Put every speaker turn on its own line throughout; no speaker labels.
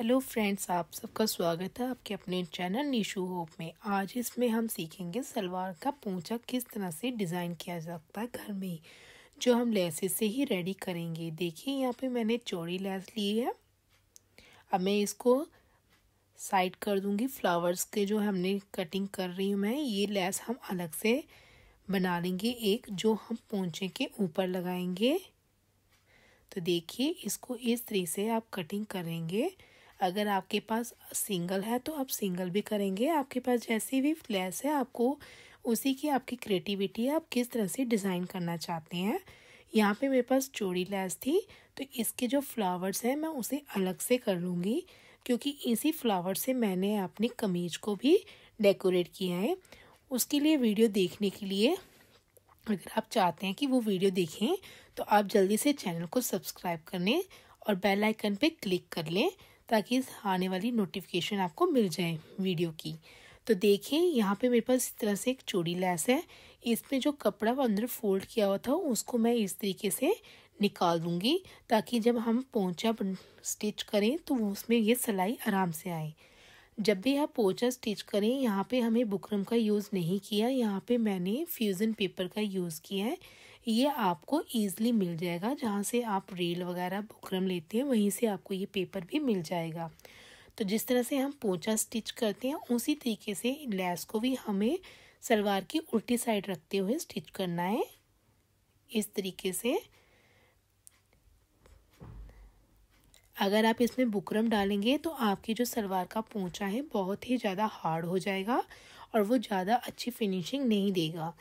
hello friends आप सबका स्वागत है आपके अपने चैनल निशू होप में आज इसमें हम सीखेंगे सलवार का पोंचा किस तरह से डिज़ाइन किया जाता है घर में जो हम लेसेस से ही रेडी करेंगे देखिए यहाँ पे मैंने चौड़ी लेस ली है अब मैं इसको साइड कर दूँगी फ्लावर्स के जो हमने कटिंग कर रही हूँ मैं ये लेस हम अलग से बना लेंगे एक जो हम पोंछे के ऊपर लगाएंगे तो देखिए इसको इस तरीके से आप कटिंग करेंगे अगर आपके पास सिंगल है तो आप सिंगल भी करेंगे आपके पास जैसी भी लेस है आपको उसी की आपकी क्रिएटिविटी है आप किस तरह से डिज़ाइन करना चाहते हैं यहाँ पे मेरे पास चोरी लैस थी तो इसके जो फ्लावर्स हैं मैं उसे अलग से कर लूँगी क्योंकि इसी फ्लावर से मैंने अपनी कमीज को भी डेकोरेट किया है उसके लिए वीडियो देखने के लिए अगर आप चाहते हैं कि वो वीडियो देखें तो आप जल्दी से चैनल को सब्सक्राइब कर लें और बेल आइकन पे क्लिक कर लें ताकि आने वाली नोटिफिकेशन आपको मिल जाए वीडियो की तो देखें यहाँ पे मेरे पास इस तरह से एक चूड़ी लैस है इसमें जो कपड़ा वो अंदर फोल्ड किया हुआ था उसको मैं इस तरीके से निकाल दूँगी ताकि जब हम पोचा स्टिच करें तो उसमें ये सिलाई आराम से आए जब भी आप पोचा स्टिच करें यहाँ पे हमें बुकरम का यूज़ नहीं किया यहाँ पे मैंने फ्यूज़न पेपर का यूज़ किया है ये आपको ईज़िली मिल जाएगा जहाँ से आप रेल वगैरह बुकरम लेते हैं वहीं से आपको ये पेपर भी मिल जाएगा तो जिस तरह से हम पोचा स्टिच करते हैं उसी तरीके से लैस को भी हमें सलवार की उल्टी साइड रखते हुए स्टिच करना है इस तरीके से अगर आप इसमें बुकरम डालेंगे तो आपकी जो सलवार का पोंचा है बहुत ही ज़्यादा हार्ड हो जाएगा और वो ज़्यादा अच्छी फिनिशिंग नहीं देगा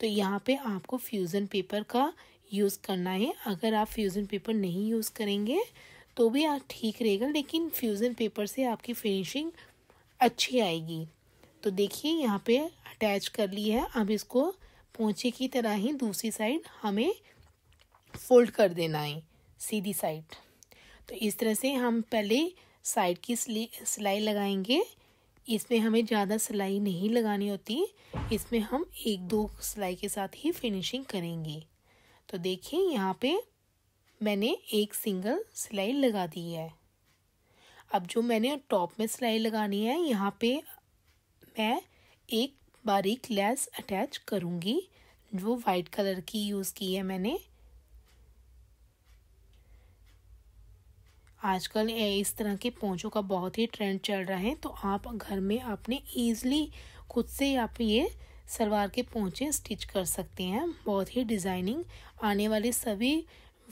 तो यहाँ पे आपको फ्यूज़न पेपर का यूज़ करना है अगर आप फ्यूज़न पेपर नहीं यूज़ करेंगे तो भी आप ठीक रहेगा लेकिन फ्यूज़न पेपर से आपकी फिनिशिंग अच्छी आएगी तो देखिए यहाँ पे अटैच कर ली है अब इसको पोंछे की तरह ही दूसरी साइड हमें फोल्ड कर देना है सीधी साइड तो इस तरह से हम पहले साइड की सिलाई लगाएंगे इसमें हमें ज़्यादा सिलाई नहीं लगानी होती इसमें हम एक दो सिलाई के साथ ही फिनिशिंग करेंगे तो देखिए यहाँ पे मैंने एक सिंगल सिलाई लगा दी है अब जो मैंने टॉप में सिलाई लगानी है यहाँ पे मैं एक बारीक लेस अटैच करूँगी जो वाइट कलर की यूज़ की है मैंने आजकल इस तरह के पोंचों का बहुत ही ट्रेंड चल रहा है तो आप घर में अपने ईज़िली खुद से आप ये सलवार के पोंचे स्टिच कर सकते हैं बहुत ही डिज़ाइनिंग आने वाले सभी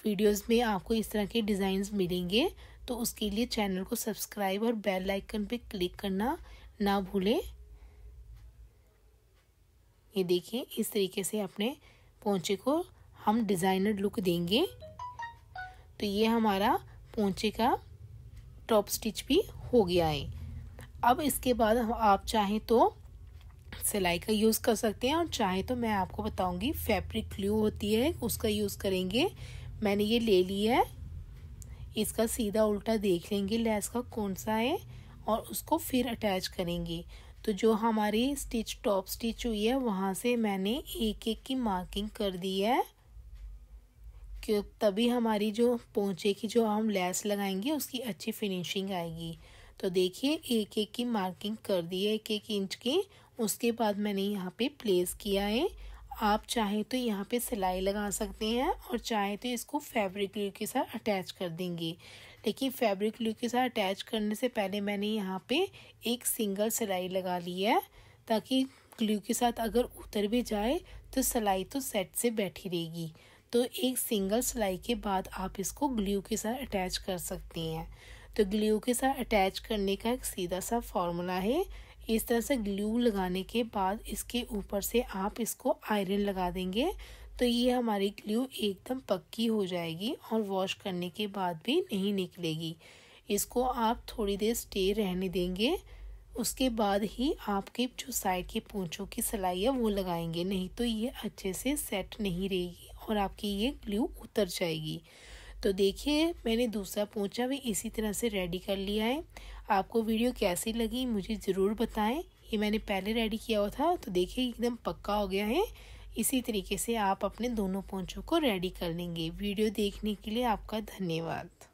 वीडियोस में आपको इस तरह के डिज़ाइंस मिलेंगे तो उसके लिए चैनल को सब्सक्राइब और बेल आइकन पे क्लिक करना ना भूलें ये देखिए इस तरीके से अपने पोंचे को हम डिज़ाइनर लुक देंगे तो ये हमारा पोंचे का टॉप स्टिच भी हो गया है अब इसके बाद आप चाहें तो सिलाई का यूज़ कर सकते हैं और चाहे तो मैं आपको बताऊंगी फैब्रिक ग्लू होती है उसका यूज़ करेंगे मैंने ये ले ली है इसका सीधा उल्टा देख लेंगे लैस का कौन सा है और उसको फिर अटैच करेंगे तो जो हमारी स्टिच टॉप स्टिच हुई है वहाँ से मैंने एक एक की मार्किंग कर दी है क्यों तभी हमारी जो पोंचे की जो हम लैस लगाएंगे उसकी अच्छी फिनिशिंग आएगी तो देखिए एक एक की मार्किंग कर दी है एक एक इंच की उसके बाद मैंने यहाँ पे प्लेस किया है आप चाहे तो यहाँ पे सिलाई लगा सकते हैं और चाहे तो इसको फैब्रिक ल्यू के साथ अटैच कर देंगे लेकिन फैब्रिक ल्यू के साथ अटैच करने से पहले मैंने यहाँ पे एक सिंगल सिलाई लगा ली है ताकि ग्लू के साथ अगर उतर भी जाए तो सिलाई तो सेट से बैठी रहेगी तो एक सिंगल सिलाई के बाद आप इसको ग्ल्यू के साथ अटैच कर सकती हैं तो ग्ल्यू के साथ अटैच करने का एक सीधा सा फॉर्मूला है इस तरह से ग्ल्यू लगाने के बाद इसके ऊपर से आप इसको आयरन लगा देंगे तो ये हमारी ग्ल्यू एकदम पक्की हो जाएगी और वॉश करने के बाद भी नहीं निकलेगी इसको आप थोड़ी देर स्टे रहने देंगे उसके बाद ही आपके जो साइड के पूछों की सिलाई है वो लगाएंगे नहीं तो ये अच्छे से सेट नहीं रहेगी और आपकी ये ग्लू उतर जाएगी तो देखिए मैंने दूसरा पोंछा भी इसी तरह से रेडी कर लिया है आपको वीडियो कैसी लगी मुझे ज़रूर बताएं ये मैंने पहले रेडी किया हुआ था तो देखिए एकदम पक्का हो गया है इसी तरीके से आप अपने दोनों पोंछों को रेडी कर लेंगे वीडियो देखने के लिए आपका धन्यवाद